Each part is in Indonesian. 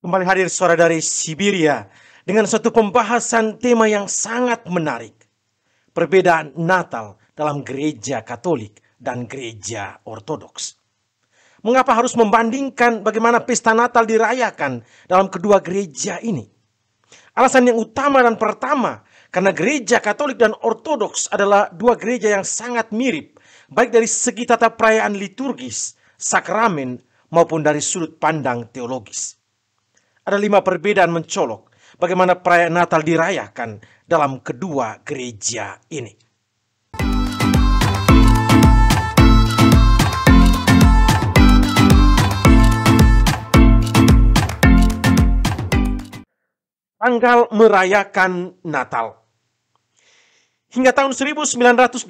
kembali hadir suara dari Siberia dengan satu pembahasan tema yang sangat menarik. Perbedaan Natal dalam gereja Katolik dan gereja Ortodoks. Mengapa harus membandingkan bagaimana pesta Natal dirayakan dalam kedua gereja ini? Alasan yang utama dan pertama karena gereja Katolik dan Ortodoks adalah dua gereja yang sangat mirip baik dari segi tata perayaan liturgis, sakramen maupun dari sudut pandang teologis ada lima perbedaan mencolok bagaimana perayaan Natal dirayakan dalam kedua gereja ini. Tanggal merayakan Natal. Hingga tahun 1918,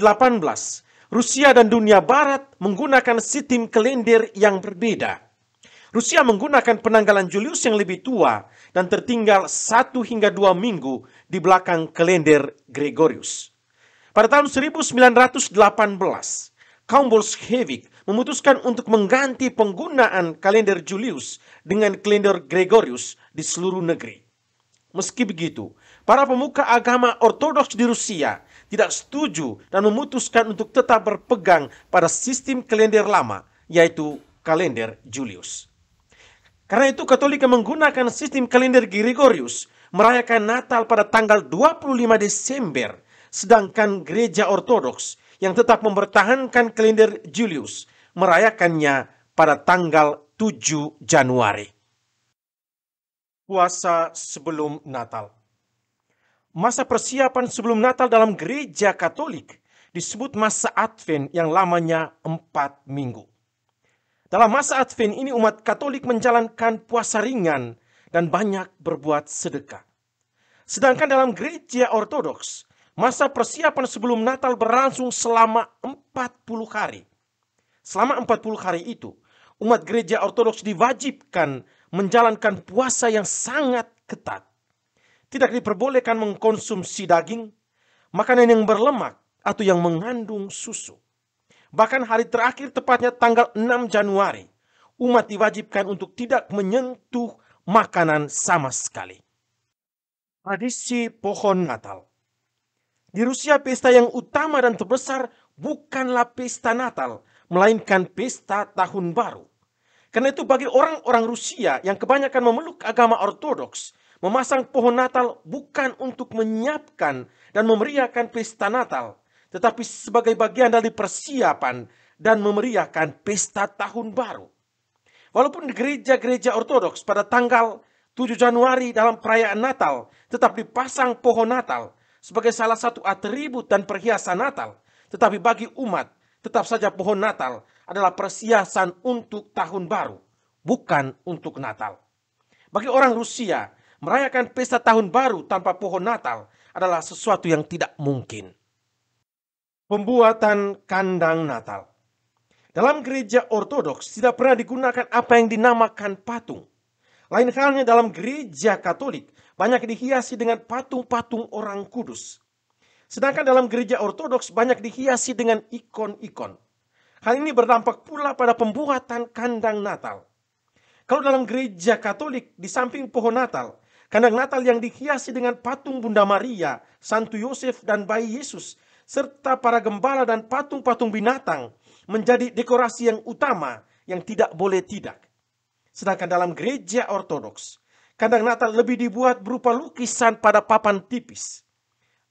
Rusia dan dunia barat menggunakan sistem kalender yang berbeda Rusia menggunakan penanggalan Julius yang lebih tua dan tertinggal satu hingga dua minggu di belakang kalender Gregorius. Pada tahun 1918, kaum Bolshevik memutuskan untuk mengganti penggunaan kalender Julius dengan kalender Gregorius di seluruh negeri. Meski begitu, para pemuka agama ortodoks di Rusia tidak setuju dan memutuskan untuk tetap berpegang pada sistem kalender lama, yaitu kalender Julius. Karena itu Katolik menggunakan sistem kalender Gregorius merayakan Natal pada tanggal 25 Desember, sedangkan gereja Ortodoks yang tetap mempertahankan kalender Julius merayakannya pada tanggal 7 Januari. Puasa sebelum Natal. Masa persiapan sebelum Natal dalam gereja Katolik disebut masa Advent yang lamanya 4 minggu. Dalam masa Advent ini umat Katolik menjalankan puasa ringan dan banyak berbuat sedekah. Sedangkan dalam gereja ortodoks, masa persiapan sebelum Natal berlangsung selama 40 hari. Selama 40 hari itu, umat gereja ortodoks diwajibkan menjalankan puasa yang sangat ketat. Tidak diperbolehkan mengkonsumsi daging, makanan yang berlemak, atau yang mengandung susu. Bahkan hari terakhir tepatnya tanggal 6 Januari, umat diwajibkan untuk tidak menyentuh makanan sama sekali. Tradisi pohon Natal Di Rusia pesta yang utama dan terbesar bukanlah pesta Natal, melainkan pesta tahun baru. Karena itu bagi orang-orang Rusia yang kebanyakan memeluk agama ortodoks, memasang pohon Natal bukan untuk menyiapkan dan memeriahkan pesta Natal, tetapi sebagai bagian dari persiapan dan memeriahkan pesta tahun baru. Walaupun gereja-gereja Ortodoks pada tanggal 7 Januari dalam perayaan Natal tetap dipasang pohon Natal sebagai salah satu atribut dan perhiasan Natal, tetapi bagi umat tetap saja pohon Natal adalah persiasan untuk tahun baru, bukan untuk Natal. Bagi orang Rusia, merayakan pesta tahun baru tanpa pohon Natal adalah sesuatu yang tidak mungkin pembuatan kandang Natal. Dalam gereja Ortodoks tidak pernah digunakan apa yang dinamakan patung. Lain halnya dalam gereja Katolik banyak dihiasi dengan patung-patung orang kudus. Sedangkan dalam gereja Ortodoks banyak dihiasi dengan ikon-ikon. Hal ini berdampak pula pada pembuatan kandang Natal. Kalau dalam gereja Katolik, di samping pohon Natal, kandang Natal yang dihiasi dengan patung Bunda Maria, Santo Yosef, dan bayi Yesus serta para gembala dan patung-patung binatang menjadi dekorasi yang utama yang tidak boleh tidak. Sedangkan dalam gereja ortodoks, kadang Natal lebih dibuat berupa lukisan pada papan tipis.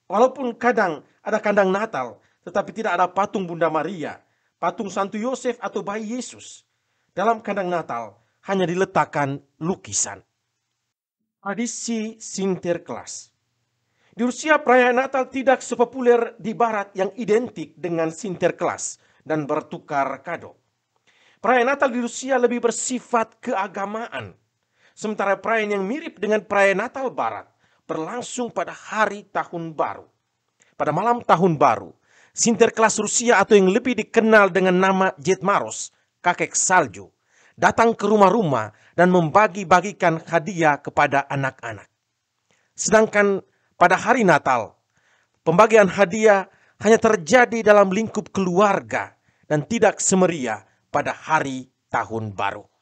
Walaupun kadang ada kandang Natal, tetapi tidak ada patung Bunda Maria, patung Santo Yosef atau bayi Yesus. Dalam kandang Natal hanya diletakkan lukisan. Tradisi Sinterklas di Rusia perayaan Natal tidak sepopuler di barat yang identik dengan Sinterklas dan bertukar kado. Perayaan Natal di Rusia lebih bersifat keagamaan. Sementara perayaan yang mirip dengan perayaan Natal barat berlangsung pada hari tahun baru. Pada malam tahun baru, Sinterklas Rusia atau yang lebih dikenal dengan nama Jet Maros, kakek salju, datang ke rumah-rumah dan membagi-bagikan hadiah kepada anak-anak. Sedangkan pada hari Natal. Pembagian hadiah hanya terjadi dalam lingkup keluarga dan tidak semeriah pada hari tahun baru.